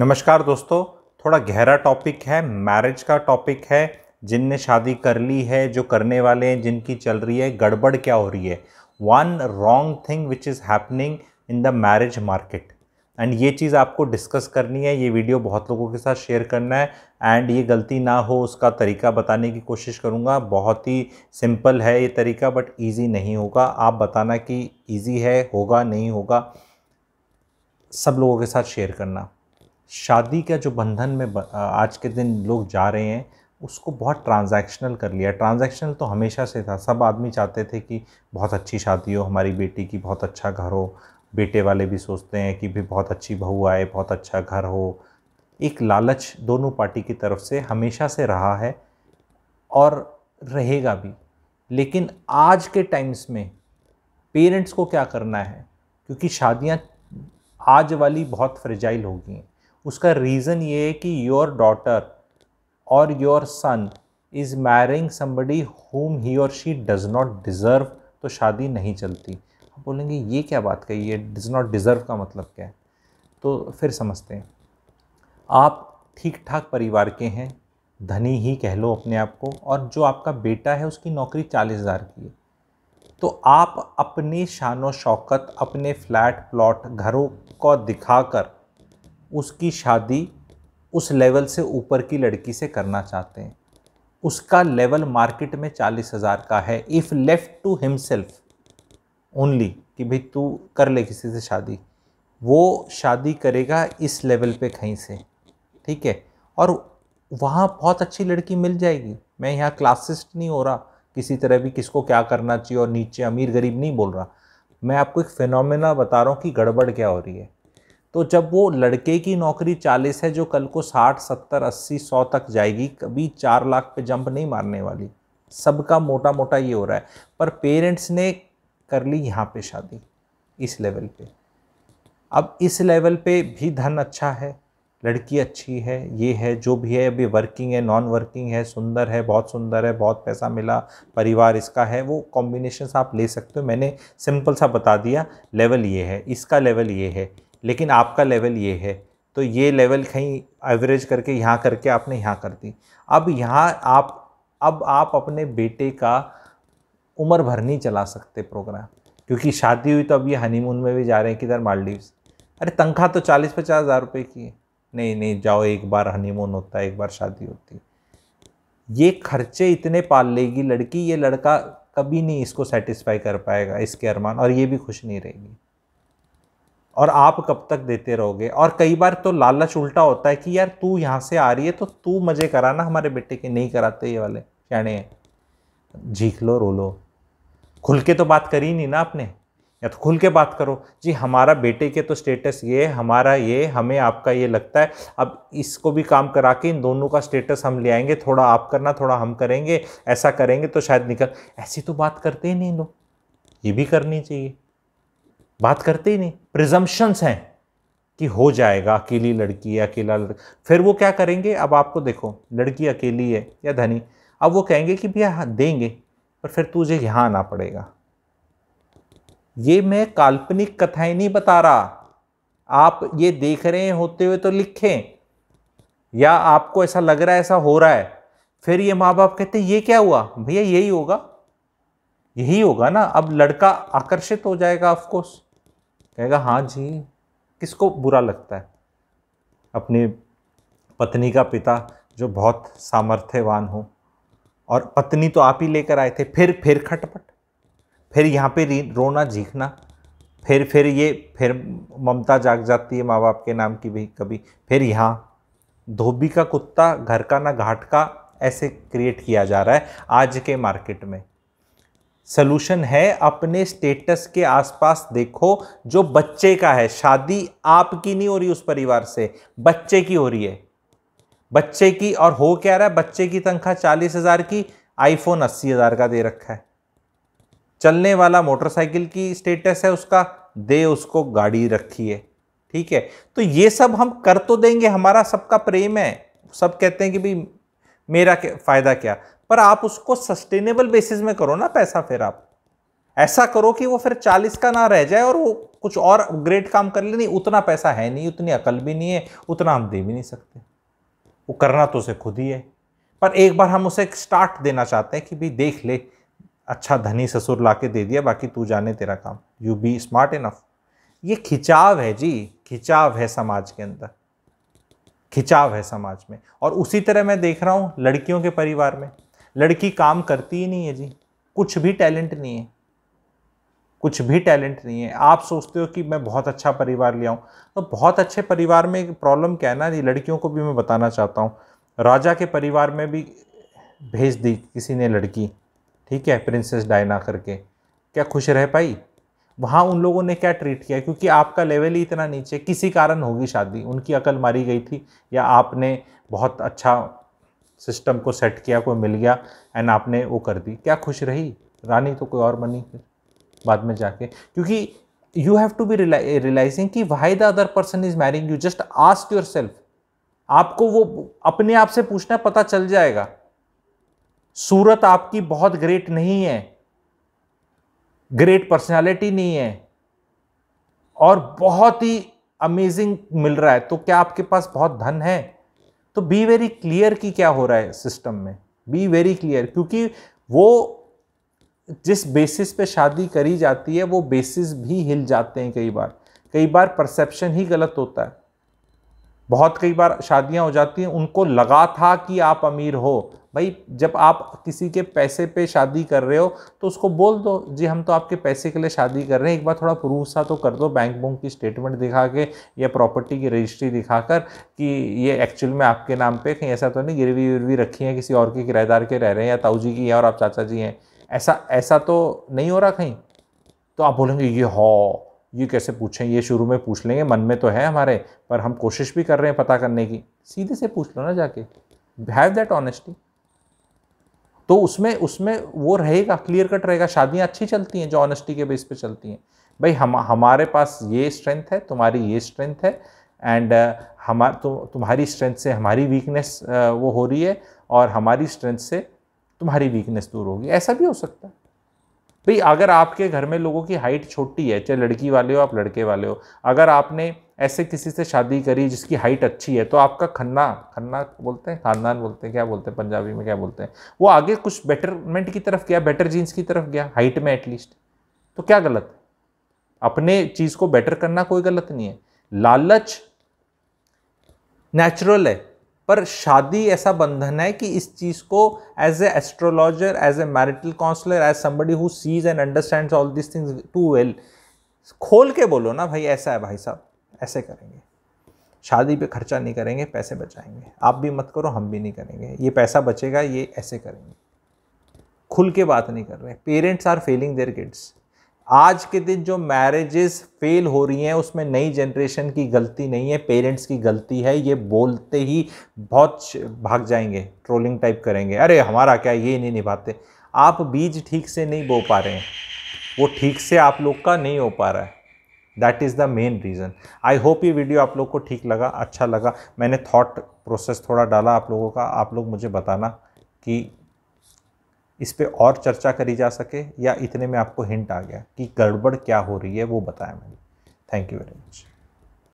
नमस्कार दोस्तों थोड़ा गहरा टॉपिक है मैरिज का टॉपिक है जिनने शादी कर ली है जो करने वाले हैं जिनकी चल रही है गड़बड़ क्या हो रही है one wrong thing which is happening in the marriage market and ये चीज़ आपको डिस्कस करनी है ये वीडियो बहुत लोगों के साथ शेयर करना है एंड ये गलती ना हो उसका तरीका बताने की कोशिश करूँगा बहुत ही सिंपल है ये तरीका बट ईजी नहीं होगा आप बताना कि ईजी है होगा नहीं होगा सब लोगों के साथ शेयर करना शादी का जो बंधन में आज के दिन लोग जा रहे हैं उसको बहुत ट्रांजैक्शनल कर लिया ट्रांजैक्शनल तो हमेशा से था सब आदमी चाहते थे कि बहुत अच्छी शादी हो हमारी बेटी की बहुत अच्छा घर हो बेटे वाले भी सोचते हैं कि भी बहुत अच्छी बहू आए बहुत अच्छा घर हो एक लालच दोनों पार्टी की तरफ से हमेशा से रहा है और रहेगा भी लेकिन आज के टाइम्स में पेरेंट्स को क्या करना है क्योंकि शादियाँ आज वाली बहुत फ्रेजाइल होगी उसका रीज़न ये है कि योर डॉटर और your son is marrying somebody home ही और शी डज़ नॉट डिज़र्व तो शादी नहीं चलती हम बोलेंगे ये क्या बात कही ये डज़ नॉट डिज़र्व का मतलब क्या है तो फिर समझते हैं आप ठीक ठाक परिवार के हैं धनी ही कह लो अपने आप को और जो आपका बेटा है उसकी नौकरी चालीस हज़ार की है तो आप अपनी शान शौकत अपने फ्लैट प्लॉट घरों को दिखाकर उसकी शादी उस लेवल से ऊपर की लड़की से करना चाहते हैं उसका लेवल मार्केट में चालीस हज़ार का है if left to himself only कि भाई तू कर ले किसी से शादी वो शादी करेगा इस लेवल पे कहीं से ठीक है और वहाँ बहुत अच्छी लड़की मिल जाएगी मैं यहाँ क्लासिस्ट नहीं हो रहा किसी तरह भी किसको क्या करना चाहिए और नीचे अमीर गरीब नहीं बोल रहा मैं आपको एक फ़िनोमेना बता रहा हूँ कि गड़बड़ क्या हो रही है तो जब वो लड़के की नौकरी चालीस है जो कल को साठ सत्तर अस्सी सौ तक जाएगी कभी चार लाख पे जंप नहीं मारने वाली सबका मोटा मोटा ये हो रहा है पर पेरेंट्स ने कर ली यहाँ पे शादी इस लेवल पे अब इस लेवल पे भी धन अच्छा है लड़की अच्छी है ये है जो भी है अभी वर्किंग है नॉन वर्किंग है सुंदर है बहुत सुंदर है बहुत पैसा मिला परिवार इसका है वो कॉम्बिनेशन आप ले सकते हो मैंने सिंपल सा बता दिया लेवल ये है इसका लेवल ये है लेकिन आपका लेवल ये है तो ये लेवल कहीं एवरेज करके यहाँ करके आपने यहाँ कर दी अब यहाँ आप अब आप अपने बेटे का उम्र भर नहीं चला सकते प्रोग्राम क्योंकि शादी हुई तो अब ये हनीमून में भी जा रहे हैं किधर मालदीव अरे तनख्वाह तो चालीस पचास हज़ार रुपये की है नहीं नहीं जाओ एक बार हनीमून होता है एक बार शादी होती है ये खर्चे इतने पाल लेगी लड़की ये लड़का कभी नहीं इसको सेटिस्फाई कर पाएगा इसके अरमान और ये भी खुश नहीं रहेगी और आप कब तक देते रहोगे और कई बार तो लालच उल्टा होता है कि यार तू यहाँ से आ रही है तो तू मज़े कराना हमारे बेटे के नहीं कराते ये वाले कहने झीख लो रो लो खुल के तो बात करी नहीं ना आपने या तो खुल के बात करो जी हमारा बेटे के तो स्टेटस ये हमारा ये हमें आपका ये लगता है अब इसको भी काम करा के इन दोनों का स्टेटस हम ले आएंगे थोड़ा आप करना थोड़ा हम करेंगे ऐसा करेंगे तो शायद निकल ऐसी तो बात करते ही नहीं लोग ये भी करनी चाहिए बात करते ही नहीं प्रिजम्पन्स हैं कि हो जाएगा अकेली लड़की या अकेला लड़का फिर वो क्या करेंगे अब आपको देखो लड़की अकेली है या धनी अब वो कहेंगे कि भैया हाँ, देंगे पर फिर तुझे यहाँ आना पड़ेगा ये मैं काल्पनिक कथाएं नहीं बता रहा आप ये देख रहे हैं होते हुए तो लिखें या आपको ऐसा लग रहा है ऐसा हो रहा है फिर ये माँ बाप कहते ये क्या हुआ भैया यही होगा यही होगा ना अब लड़का आकर्षित हो जाएगा ऑफकोर्स कहेगा हाँ जी किसको बुरा लगता है अपनी पत्नी का पिता जो बहुत सामर्थ्यवान हो और पत्नी तो आप ही लेकर आए थे फिर फिर खटपट फिर यहाँ पे रोना झीखना फिर फिर ये फिर ममता जाग जाती है माँ बाप के नाम की भी कभी फिर यहाँ धोबी का कुत्ता घर का ना घाट का ऐसे क्रिएट किया जा रहा है आज के मार्केट में सलूशन है अपने स्टेटस के आसपास देखो जो बच्चे का है शादी आपकी नहीं हो रही उस परिवार से बच्चे की हो रही है बच्चे की और हो क्या रहा है बच्चे की तनख्वाह चालीस हज़ार की आईफोन अस्सी हज़ार का दे रखा है चलने वाला मोटरसाइकिल की स्टेटस है उसका दे उसको गाड़ी रखी है ठीक है तो ये सब हम कर तो देंगे हमारा सबका प्रेम है सब कहते हैं कि भाई मेरा क्या फ़ायदा क्या पर आप उसको सस्टेनेबल बेसिस में करो ना पैसा फिर आप ऐसा करो कि वो फिर चालीस का ना रह जाए और वो कुछ और ग्रेट काम कर ले नहीं उतना पैसा है नहीं उतनी अकल भी नहीं है उतना हम दे भी नहीं सकते वो करना तो उसे खुद ही है पर एक बार हम उसे एक स्टार्ट देना चाहते हैं कि भाई देख ले अच्छा धनी ससुर ला के दे दिया बाकी तू जाने तेरा काम यू बी स्मार्ट इनफ ये खिंचाव है जी खिंचाव है समाज के अंदर खिंचाव है समाज में और उसी तरह मैं देख रहा हूँ लड़कियों के परिवार में लड़की काम करती ही नहीं है जी कुछ भी टैलेंट नहीं है कुछ भी टैलेंट नहीं है आप सोचते हो कि मैं बहुत अच्छा परिवार ले आऊँ तो बहुत अच्छे परिवार में प्रॉब्लम क्या है ना जी लड़कियों को भी मैं बताना चाहता हूँ राजा के परिवार में भी भेज दी किसी ने लड़की ठीक है प्रिंसेस डायना करके क्या खुश रह पाई वहाँ उन लोगों ने क्या ट्रीट किया क्योंकि आपका लेवल ही इतना नीचे किसी कारण होगी शादी उनकी अकल मारी गई थी या आपने बहुत अच्छा सिस्टम को सेट किया कोई मिल गया एंड आपने वो कर दी क्या खुश रही रानी तो कोई और बनी फिर बाद में जाके क्योंकि you have to be realizing कि why the other person is marrying you just ask yourself आपको वो अपने आप से पूछना पता चल जाएगा सूरत आपकी बहुत ग्रेट नहीं है ग्रेट पर्सनैलिटी नहीं है और बहुत ही अमेजिंग मिल रहा है तो क्या आपके पास बहुत धन है तो बी वेरी क्लियर कि क्या हो रहा है सिस्टम में बी वेरी क्लियर क्योंकि वो जिस बेसिस पे शादी करी जाती है वो बेसिस भी हिल जाते हैं कई बार कई बार परसेप्शन ही गलत होता है बहुत कई बार शादियां हो जाती हैं उनको लगा था कि आप अमीर हो भाई जब आप किसी के पैसे पे शादी कर रहे हो तो उसको बोल दो जी हम तो आपके पैसे के लिए शादी कर रहे हैं एक बार थोड़ा प्रूफ सा तो कर दो बैंक बुंक की स्टेटमेंट दिखा के या प्रॉपर्टी की रजिस्ट्री दिखा कर कि ये एक्चुअल में आपके नाम पे कहीं ऐसा तो नहीं गिरवी विरवी रखी है किसी और के किराएदार के रह रहे हैं या ताऊ जी की हैं और आप चाचा जी हैं ऐसा ऐसा तो नहीं हो रहा कहीं तो आप बोलेंगे ये हो ये कैसे पूछें ये शुरू में पूछ लेंगे मन में तो है हमारे पर हम कोशिश भी कर रहे हैं पता करने की सीधे से पूछ लो ना जाके हैव दैट ऑनेस्टी तो उसमें उसमें वो रहेगा क्लियर कट रहेगा शादियाँ अच्छी चलती हैं जो ऑनेस्टी के बेस पे चलती हैं भाई हम हमारे पास ये स्ट्रेंथ है तुम्हारी ये स्ट्रेंथ है एंड uh, हम तु, तुम्हारी स्ट्रेंथ से हमारी वीकनेस uh, वो हो रही है और हमारी स्ट्रेंथ से तुम्हारी वीकनेस दूर होगी ऐसा भी हो सकता है भाई अगर आपके घर में लोगों की हाइट छोटी है चाहे लड़की वाले हो आप लड़के वाले हो अगर आपने ऐसे किसी से शादी करी जिसकी हाइट अच्छी है तो आपका खन्ना खन्ना बोलते हैं खानदान बोलते हैं क्या बोलते हैं पंजाबी में क्या बोलते हैं वो आगे कुछ बेटरमेंट की तरफ गया बेटर जीन्स की तरफ गया हाइट में एटलीस्ट तो क्या गलत है अपने चीज़ को बेटर करना कोई गलत नहीं है लालच नेचुरल है पर शादी ऐसा बंधन है कि इस चीज़ को as a astrologer as a marital counsellor as somebody who sees and understand all this things too well खोल के बोलो ना भाई ऐसा है भाई साहब ऐसे करेंगे शादी पे खर्चा नहीं करेंगे पैसे बचाएंगे आप भी मत करो हम भी नहीं करेंगे ये पैसा बचेगा ये ऐसे करेंगे खुल के बात नहीं कर रहे parents are failing their kids आज के दिन जो मैरिजेस फेल हो रही हैं उसमें नई जनरेशन की गलती नहीं है पेरेंट्स की गलती है ये बोलते ही बहुत भाग जाएंगे ट्रोलिंग टाइप करेंगे अरे हमारा क्या ये नहीं निभाते आप बीज ठीक से नहीं बो पा रहे हैं वो ठीक से आप लोग का नहीं हो पा रहा है that is the main reason I hope ये वीडियो आप लोग को ठीक लगा अच्छा लगा मैंने थाट प्रोसेस थोड़ा डाला आप लोगों का आप लोग मुझे बताना कि इस पर और चर्चा करी जा सके या इतने में आपको हिंट आ गया कि गड़बड़ क्या हो रही है वो बताया मैंने थैंक यू वेरी मच